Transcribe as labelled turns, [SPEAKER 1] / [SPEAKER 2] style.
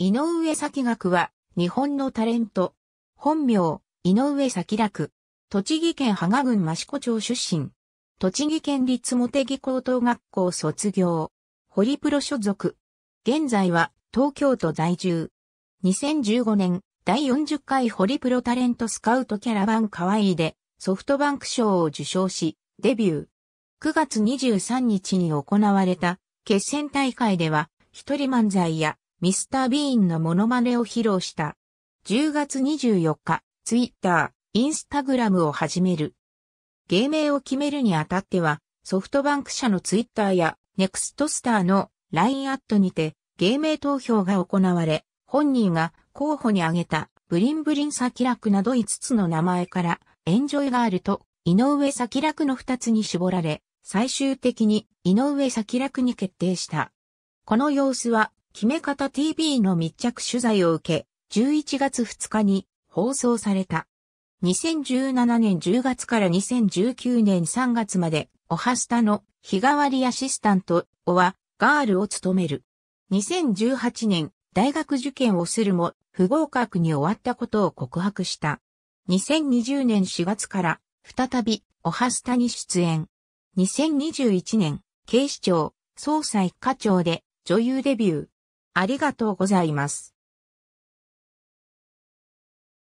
[SPEAKER 1] 井上咲楽は、日本のタレント。本名、井上咲楽。栃木県芳賀郡益子町出身。栃木県立茂木高等学校卒業。ホリプロ所属。現在は、東京都在住。2015年、第40回ホリプロタレントスカウトキャラバンかわいいで、ソフトバンク賞を受賞し、デビュー。9月23日に行われた、決戦大会では、一人漫才や、ミスター・ビーンのモノマネを披露した。10月24日、ツイッター、インスタグラムを始める。芸名を決めるにあたっては、ソフトバンク社のツイッターや、ネクストスターの LINE アットにて、芸名投票が行われ、本人が候補に挙げた、ブリンブリンサキラクなど5つの名前から、エンジョイガールと、井上サキラクの2つに絞られ、最終的に井上サキラクに決定した。この様子は、決め方 TV の密着取材を受け、11月2日に放送された。2017年10月から2019年3月まで、おはスタの日替わりアシスタント、おはガールを務める。2018年、大学受験をするも、不合格に終わったことを告白した。2020年4月から、再び、おはスタに出演。2021年、警視庁、捜査一課長で、女優デビュー。ありがとうございます。